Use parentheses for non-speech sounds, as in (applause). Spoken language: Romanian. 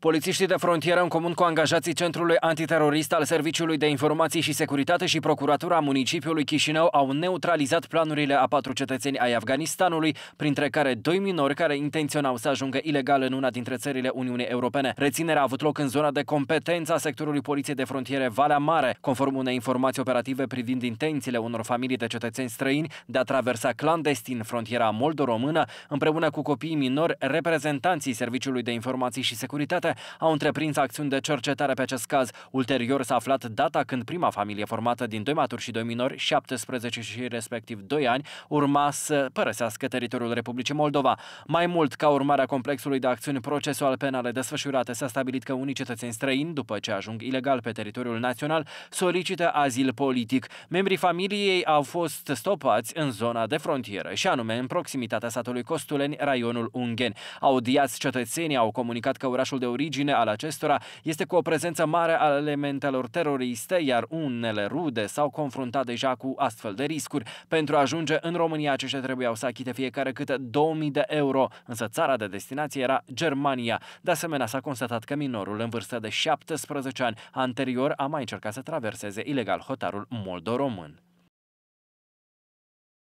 Polițiștii de frontieră, în comun cu angajații Centrului Antiterorist al Serviciului de Informații și Securitate și Procuratura Municipiului Chișinău, au neutralizat planurile a patru cetățeni ai Afganistanului, printre care doi minori care intenționau să ajungă ilegal în una dintre țările Uniunii Europene. Reținerea a avut loc în zona de competență a sectorului Poliției de Frontiere Valea Mare, conform unei informații operative privind intențiile unor familii de cetățeni străini de a traversa clandestin frontiera moldo-română, împreună cu copiii minori, reprezentanții Serviciului de Informații și Securitate Securitate (laughs) au întreprins acțiuni de cercetare pe acest caz. Ulterior s-a aflat data când prima familie formată din doi maturi și doi minori, 17 și respectiv 2 ani, urma să părăsească teritoriul Republicii Moldova. Mai mult, ca urmare a complexului de acțiuni procesual penale desfășurate, s-a stabilit că unii cetățeni străini, după ce ajung ilegal pe teritoriul național, solicită azil politic. Membrii familiei au fost stopați în zona de frontieră, și anume în proximitatea satului Costuleni, raionul Ungen. Audiați cetățenii au comunicat că orașul de origine al acestora este cu o prezență mare a elementelor teroriste, iar unele rude s-au confruntat deja cu astfel de riscuri. Pentru a ajunge în România, aceștia trebuiau să achite fiecare câte 2000 de euro, însă țara de destinație era Germania. De asemenea, s-a constatat că minorul în vârstă de 17 ani anterior a mai încercat să traverseze ilegal hotarul moldo-român.